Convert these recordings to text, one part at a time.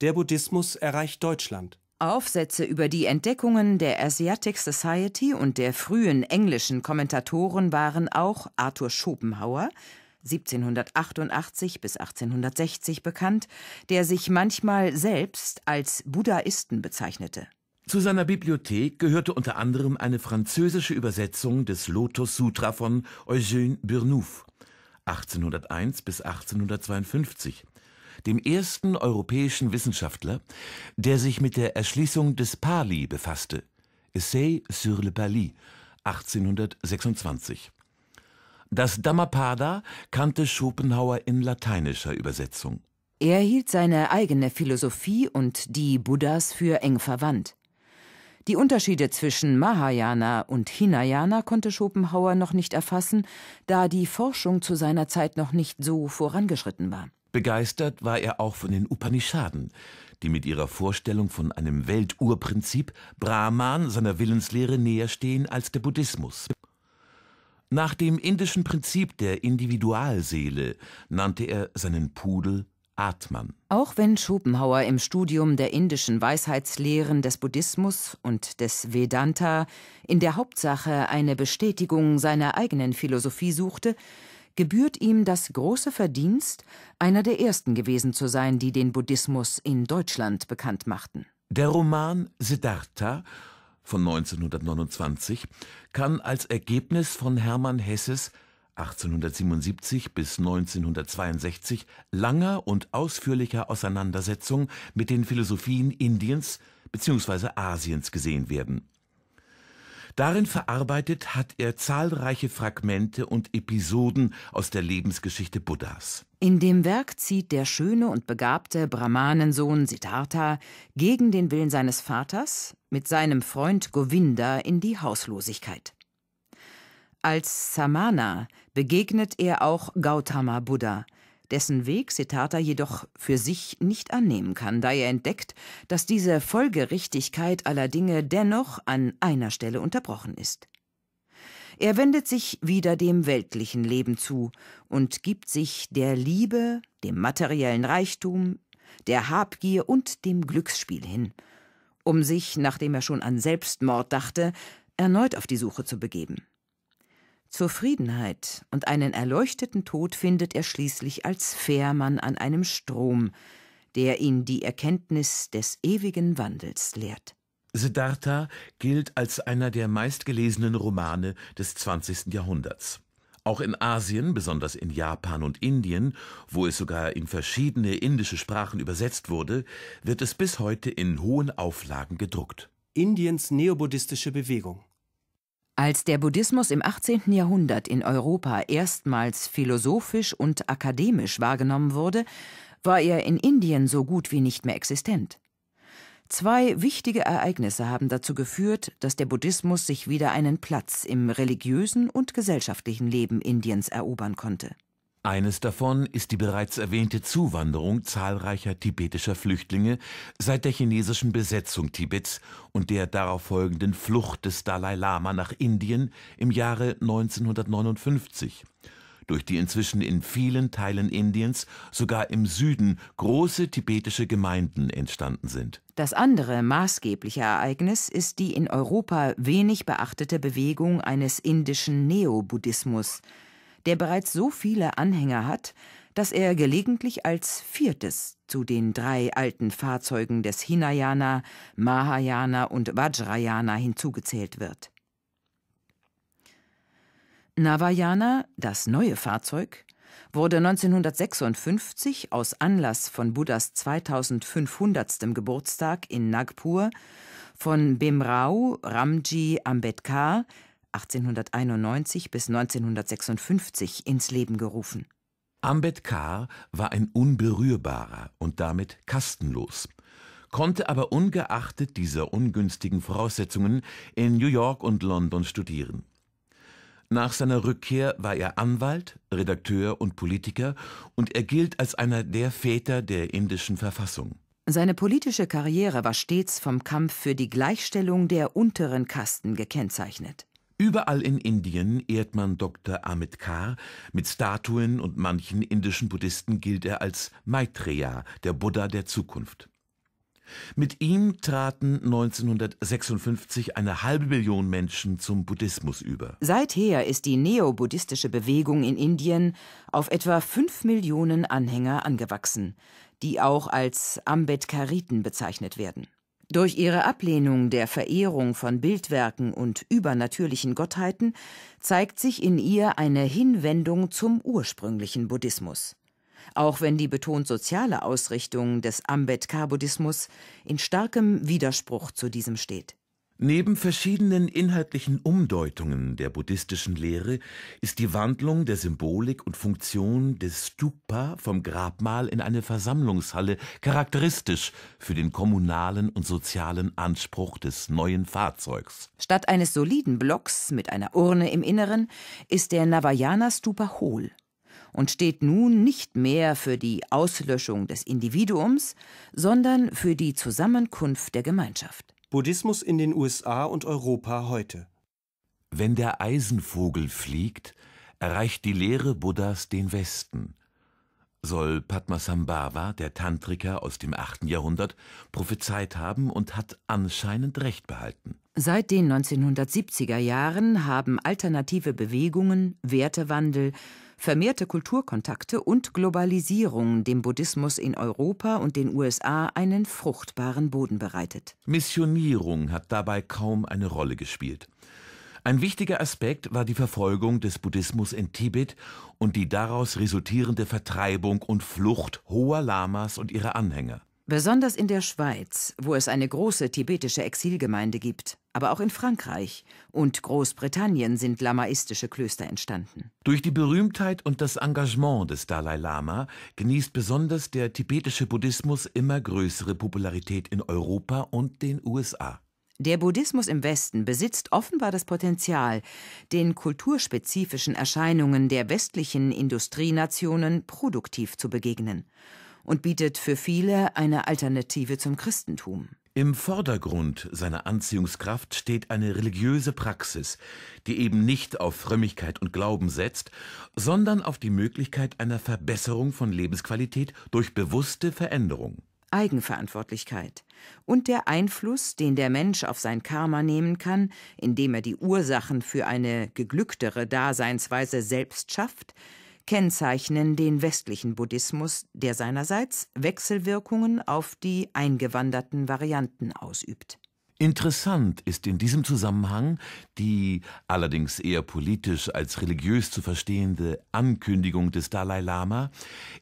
Der Buddhismus erreicht Deutschland. Aufsätze über die Entdeckungen der Asiatic Society und der frühen englischen Kommentatoren waren auch Arthur Schopenhauer, 1788 bis 1860 bekannt, der sich manchmal selbst als Buddhaisten bezeichnete. Zu seiner Bibliothek gehörte unter anderem eine französische Übersetzung des Lotus Sutra von Eugène Burnouf 1801 bis 1852 dem ersten europäischen Wissenschaftler, der sich mit der Erschließung des Pali befasste. Essay sur le Pali 1826. Das Dhammapada kannte Schopenhauer in lateinischer Übersetzung. Er hielt seine eigene Philosophie und die Buddhas für eng verwandt. Die Unterschiede zwischen Mahayana und Hinayana konnte Schopenhauer noch nicht erfassen, da die Forschung zu seiner Zeit noch nicht so vorangeschritten war. Begeistert war er auch von den Upanishaden, die mit ihrer Vorstellung von einem Welturprinzip Brahman seiner Willenslehre näher stehen als der Buddhismus. Nach dem indischen Prinzip der Individualseele nannte er seinen Pudel Atman. Auch wenn Schopenhauer im Studium der indischen Weisheitslehren des Buddhismus und des Vedanta in der Hauptsache eine Bestätigung seiner eigenen Philosophie suchte, gebührt ihm das große Verdienst, einer der ersten gewesen zu sein, die den Buddhismus in Deutschland bekannt machten. Der Roman Siddhartha von 1929 kann als Ergebnis von Hermann Hesses 1877 bis 1962 langer und ausführlicher Auseinandersetzung mit den Philosophien Indiens bzw. Asiens gesehen werden Darin verarbeitet hat er zahlreiche Fragmente und Episoden aus der Lebensgeschichte Buddhas. In dem Werk zieht der schöne und begabte Brahmanensohn Siddhartha gegen den Willen seines Vaters mit seinem Freund Govinda in die Hauslosigkeit. Als Samana begegnet er auch Gautama Buddha, dessen Weg Siddhartha jedoch für sich nicht annehmen kann, da er entdeckt, dass diese Folgerichtigkeit aller Dinge dennoch an einer Stelle unterbrochen ist. Er wendet sich wieder dem weltlichen Leben zu und gibt sich der Liebe, dem materiellen Reichtum, der Habgier und dem Glücksspiel hin, um sich, nachdem er schon an Selbstmord dachte, erneut auf die Suche zu begeben. Zufriedenheit und einen erleuchteten Tod findet er schließlich als Fährmann an einem Strom, der ihn die Erkenntnis des ewigen Wandels lehrt. Siddhartha gilt als einer der meistgelesenen Romane des 20. Jahrhunderts. Auch in Asien, besonders in Japan und Indien, wo es sogar in verschiedene indische Sprachen übersetzt wurde, wird es bis heute in hohen Auflagen gedruckt. Indiens neobuddhistische Bewegung. Als der Buddhismus im 18. Jahrhundert in Europa erstmals philosophisch und akademisch wahrgenommen wurde, war er in Indien so gut wie nicht mehr existent. Zwei wichtige Ereignisse haben dazu geführt, dass der Buddhismus sich wieder einen Platz im religiösen und gesellschaftlichen Leben Indiens erobern konnte eines davon ist die bereits erwähnte Zuwanderung zahlreicher tibetischer Flüchtlinge seit der chinesischen Besetzung Tibets und der darauf folgenden Flucht des Dalai Lama nach Indien im Jahre 1959. Durch die inzwischen in vielen Teilen Indiens, sogar im Süden, große tibetische Gemeinden entstanden sind. Das andere maßgebliche Ereignis ist die in Europa wenig beachtete Bewegung eines indischen Neobuddhismus, der bereits so viele Anhänger hat, dass er gelegentlich als viertes zu den drei alten Fahrzeugen des Hinayana, Mahayana und Vajrayana hinzugezählt wird. Navayana, das neue Fahrzeug, wurde 1956 aus Anlass von Buddhas 2500. Geburtstag in Nagpur von Bhimrao Ramji Ambedkar, 1891 bis 1956 ins Leben gerufen. Ambedkar war ein Unberührbarer und damit kastenlos, konnte aber ungeachtet dieser ungünstigen Voraussetzungen in New York und London studieren. Nach seiner Rückkehr war er Anwalt, Redakteur und Politiker und er gilt als einer der Väter der indischen Verfassung. Seine politische Karriere war stets vom Kampf für die Gleichstellung der unteren Kasten gekennzeichnet. Überall in Indien ehrt man Dr. Ambedkar. Mit Statuen und manchen indischen Buddhisten gilt er als Maitreya, der Buddha der Zukunft. Mit ihm traten 1956 eine halbe Million Menschen zum Buddhismus über. Seither ist die neobuddhistische Bewegung in Indien auf etwa fünf Millionen Anhänger angewachsen, die auch als Ambedkariten bezeichnet werden. Durch ihre Ablehnung der Verehrung von Bildwerken und übernatürlichen Gottheiten zeigt sich in ihr eine Hinwendung zum ursprünglichen Buddhismus. Auch wenn die betont soziale Ausrichtung des Ambedkar-Buddhismus in starkem Widerspruch zu diesem steht. Neben verschiedenen inhaltlichen Umdeutungen der buddhistischen Lehre ist die Wandlung der Symbolik und Funktion des Stupa vom Grabmal in eine Versammlungshalle charakteristisch für den kommunalen und sozialen Anspruch des neuen Fahrzeugs. Statt eines soliden Blocks mit einer Urne im Inneren ist der Navayana Stupa hohl und steht nun nicht mehr für die Auslöschung des Individuums, sondern für die Zusammenkunft der Gemeinschaft. Buddhismus in den USA und Europa heute. Wenn der Eisenvogel fliegt, erreicht die Lehre Buddhas den Westen. Soll Padmasambhava, der Tantriker aus dem 8. Jahrhundert, prophezeit haben und hat anscheinend recht behalten. Seit den 1970er Jahren haben alternative Bewegungen, Wertewandel vermehrte Kulturkontakte und Globalisierung dem Buddhismus in Europa und den USA einen fruchtbaren Boden bereitet. Missionierung hat dabei kaum eine Rolle gespielt. Ein wichtiger Aspekt war die Verfolgung des Buddhismus in Tibet und die daraus resultierende Vertreibung und Flucht hoher Lamas und ihrer Anhänger. Besonders in der Schweiz, wo es eine große tibetische Exilgemeinde gibt. Aber auch in Frankreich und Großbritannien sind lamaistische Klöster entstanden. Durch die Berühmtheit und das Engagement des Dalai Lama genießt besonders der tibetische Buddhismus immer größere Popularität in Europa und den USA. Der Buddhismus im Westen besitzt offenbar das Potenzial, den kulturspezifischen Erscheinungen der westlichen Industrienationen produktiv zu begegnen und bietet für viele eine Alternative zum Christentum. Im Vordergrund seiner Anziehungskraft steht eine religiöse Praxis, die eben nicht auf Frömmigkeit und Glauben setzt, sondern auf die Möglichkeit einer Verbesserung von Lebensqualität durch bewusste Veränderung. Eigenverantwortlichkeit und der Einfluss, den der Mensch auf sein Karma nehmen kann, indem er die Ursachen für eine geglücktere Daseinsweise selbst schafft, kennzeichnen den westlichen Buddhismus, der seinerseits Wechselwirkungen auf die eingewanderten Varianten ausübt. Interessant ist in diesem Zusammenhang die allerdings eher politisch als religiös zu verstehende Ankündigung des Dalai Lama,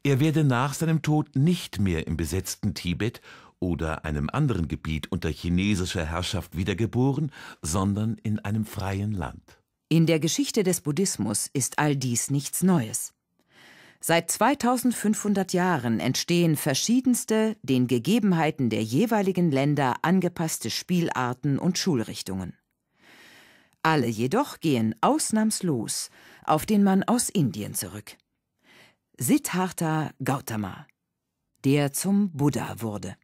er werde nach seinem Tod nicht mehr im besetzten Tibet oder einem anderen Gebiet unter chinesischer Herrschaft wiedergeboren, sondern in einem freien Land. In der Geschichte des Buddhismus ist all dies nichts Neues. Seit 2500 Jahren entstehen verschiedenste, den Gegebenheiten der jeweiligen Länder angepasste Spielarten und Schulrichtungen. Alle jedoch gehen ausnahmslos auf den Mann aus Indien zurück. Siddhartha Gautama, der zum Buddha wurde.